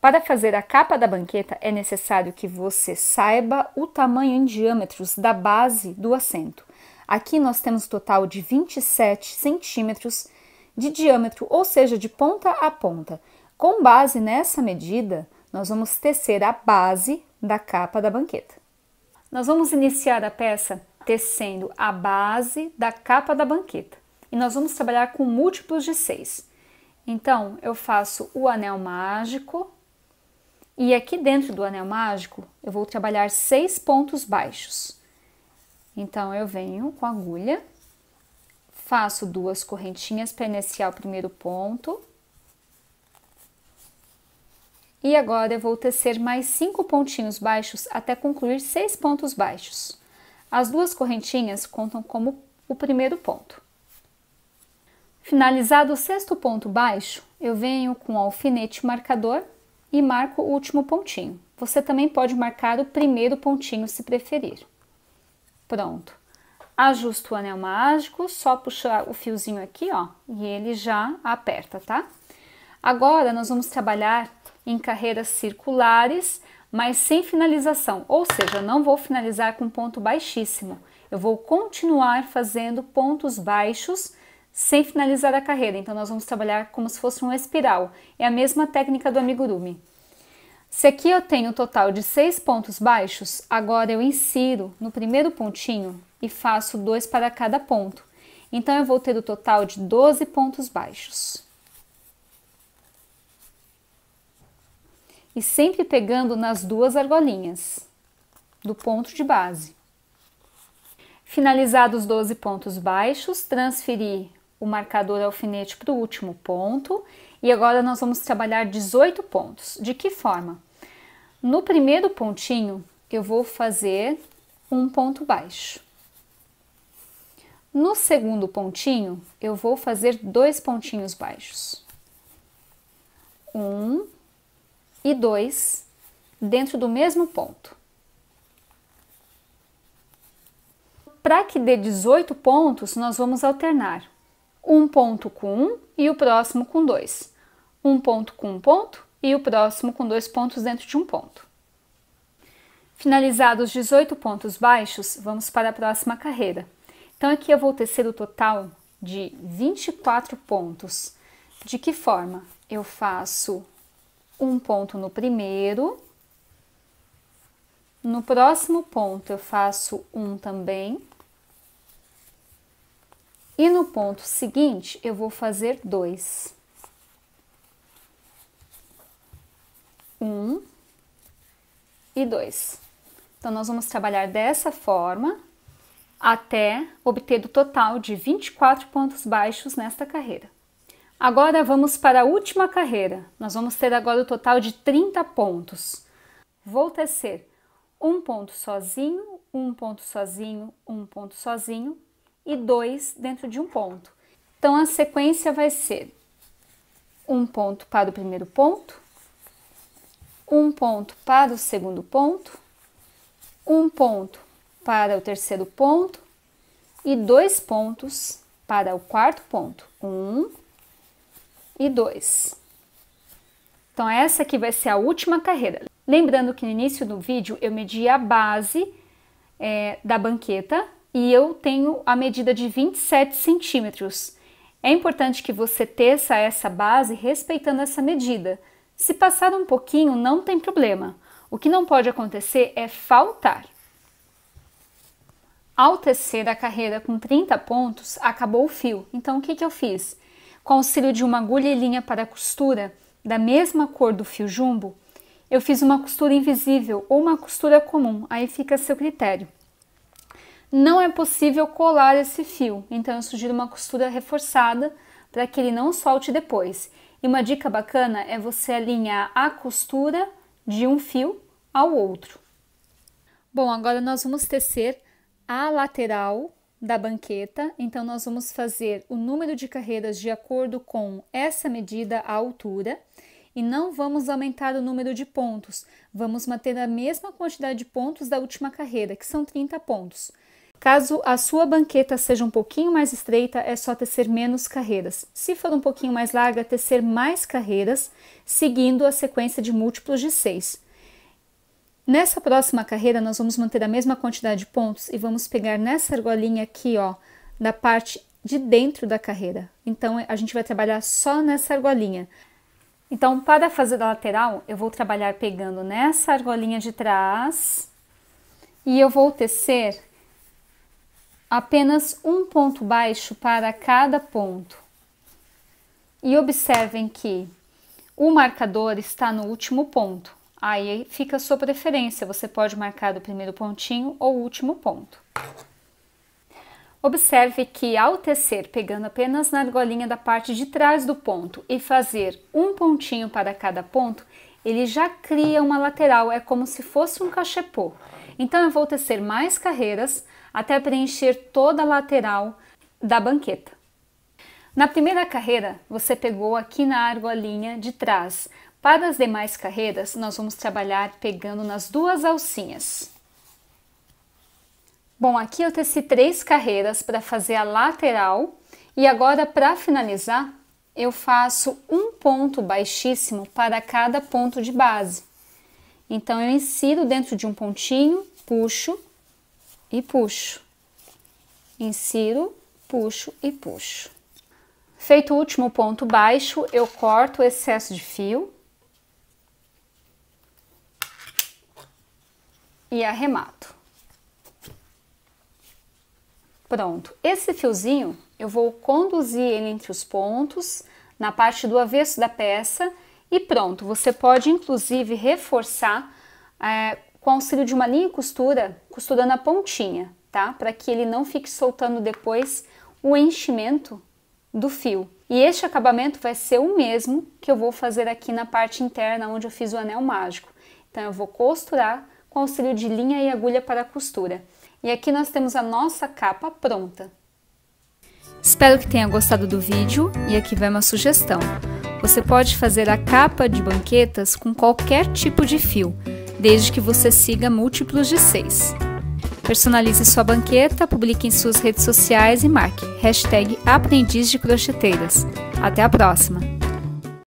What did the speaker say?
Para fazer a capa da banqueta, é necessário que você saiba o tamanho em diâmetros da base do assento. Aqui nós temos um total de 27 centímetros de diâmetro, ou seja, de ponta a ponta. Com base nessa medida, nós vamos tecer a base da capa da banqueta. Nós vamos iniciar a peça tecendo a base da capa da banqueta e nós vamos trabalhar com múltiplos de 6. Então, eu faço o anel mágico e aqui dentro do anel mágico, eu vou trabalhar seis pontos baixos. Então, eu venho com a agulha, faço duas correntinhas para iniciar o primeiro ponto. E agora eu vou tecer mais cinco pontinhos baixos até concluir seis pontos baixos. As duas correntinhas contam como o primeiro ponto. Finalizado o sexto ponto baixo, eu venho com o alfinete marcador e marco o último pontinho. Você também pode marcar o primeiro pontinho se preferir. Pronto. Ajusto o anel mágico, só puxar o fiozinho aqui, ó, e ele já aperta, tá? Agora nós vamos trabalhar em carreiras circulares, mas sem finalização, ou seja, não vou finalizar com ponto baixíssimo. Eu vou continuar fazendo pontos baixos sem finalizar a carreira. Então, nós vamos trabalhar como se fosse uma espiral. É a mesma técnica do amigurumi. Se aqui eu tenho um total de seis pontos baixos, agora eu insiro no primeiro pontinho e faço dois para cada ponto. Então, eu vou ter o total de 12 pontos baixos. E sempre pegando nas duas argolinhas do ponto de base. Finalizados os 12 pontos baixos, transferir o marcador alfinete para o último ponto. E agora nós vamos trabalhar 18 pontos. De que forma? No primeiro pontinho, eu vou fazer um ponto baixo. No segundo pontinho, eu vou fazer dois pontinhos baixos. Um e dois dentro do mesmo ponto. Para que dê 18 pontos, nós vamos alternar um ponto com um e o próximo com dois. Um ponto com um ponto e o próximo com dois pontos dentro de um ponto. Finalizados os 18 pontos baixos, vamos para a próxima carreira. Então, aqui eu vou tecer o total de 24 pontos. De que forma? Eu faço um ponto no primeiro, no próximo ponto eu faço um também, e no ponto seguinte, eu vou fazer dois. Um e dois. Então, nós vamos trabalhar dessa forma até obter o total de 24 pontos baixos nesta carreira. Agora vamos para a última carreira. Nós vamos ter agora o total de 30 pontos. Vou tecer um ponto sozinho, um ponto sozinho, um ponto sozinho, e 2 dentro de um ponto. Então a sequência vai ser um ponto para o primeiro ponto, um ponto para o segundo ponto, um ponto para o terceiro ponto e dois pontos para o quarto ponto. Um e dois. Então, essa aqui vai ser a última carreira. Lembrando que no início do vídeo eu medi a base é, da banqueta e eu tenho a medida de 27 centímetros. É importante que você teça essa base respeitando essa medida. Se passar um pouquinho, não tem problema. O que não pode acontecer é faltar. Ao tecer a carreira com 30 pontos, acabou o fio. Então, o que, que eu fiz? Com auxílio de uma agulha e linha para costura, da mesma cor do fio jumbo, eu fiz uma costura invisível ou uma costura comum, aí fica a seu critério não é possível colar esse fio, então eu sugiro uma costura reforçada para que ele não solte depois. E uma dica bacana é você alinhar a costura de um fio ao outro. Bom, agora nós vamos tecer a lateral da banqueta, então nós vamos fazer o número de carreiras de acordo com essa medida, a altura, e não vamos aumentar o número de pontos, vamos manter a mesma quantidade de pontos da última carreira, que são 30 pontos. Caso a sua banqueta seja um pouquinho mais estreita, é só tecer menos carreiras. Se for um pouquinho mais larga, tecer mais carreiras, seguindo a sequência de múltiplos de 6. Nessa próxima carreira, nós vamos manter a mesma quantidade de pontos e vamos pegar nessa argolinha aqui, ó, da parte de dentro da carreira. Então, a gente vai trabalhar só nessa argolinha. Então, para fazer a lateral, eu vou trabalhar pegando nessa argolinha de trás e eu vou tecer apenas um ponto baixo para cada ponto. E observem que o marcador está no último ponto. Aí fica a sua preferência, você pode marcar o primeiro pontinho ou o último ponto. Observe que ao tecer pegando apenas na argolinha da parte de trás do ponto e fazer um pontinho para cada ponto, ele já cria uma lateral, é como se fosse um cachepô. Então eu vou tecer mais carreiras, até preencher toda a lateral da banqueta. Na primeira carreira, você pegou aqui na argolinha de trás. Para as demais carreiras, nós vamos trabalhar pegando nas duas alcinhas. Bom, aqui eu teci três carreiras para fazer a lateral e agora para finalizar, eu faço um ponto baixíssimo para cada ponto de base. Então, eu insiro dentro de um pontinho, puxo e puxo. Insiro, puxo e puxo. Feito o último ponto baixo, eu corto o excesso de fio e arremato. Pronto. Esse fiozinho eu vou conduzir ele entre os pontos, na parte do avesso da peça e pronto. Você pode inclusive reforçar é, com auxílio de uma linha e costura, costurando a pontinha, tá? Para que ele não fique soltando depois o enchimento do fio. E este acabamento vai ser o mesmo que eu vou fazer aqui na parte interna onde eu fiz o anel mágico. Então eu vou costurar com auxílio de linha e agulha para costura. E aqui nós temos a nossa capa pronta. Espero que tenha gostado do vídeo e aqui vai uma sugestão. Você pode fazer a capa de banquetas com qualquer tipo de fio, desde que você siga múltiplos de 6. Personalize sua banqueta, publique em suas redes sociais e marque hashtag aprendiz de crocheteiras. Até a próxima!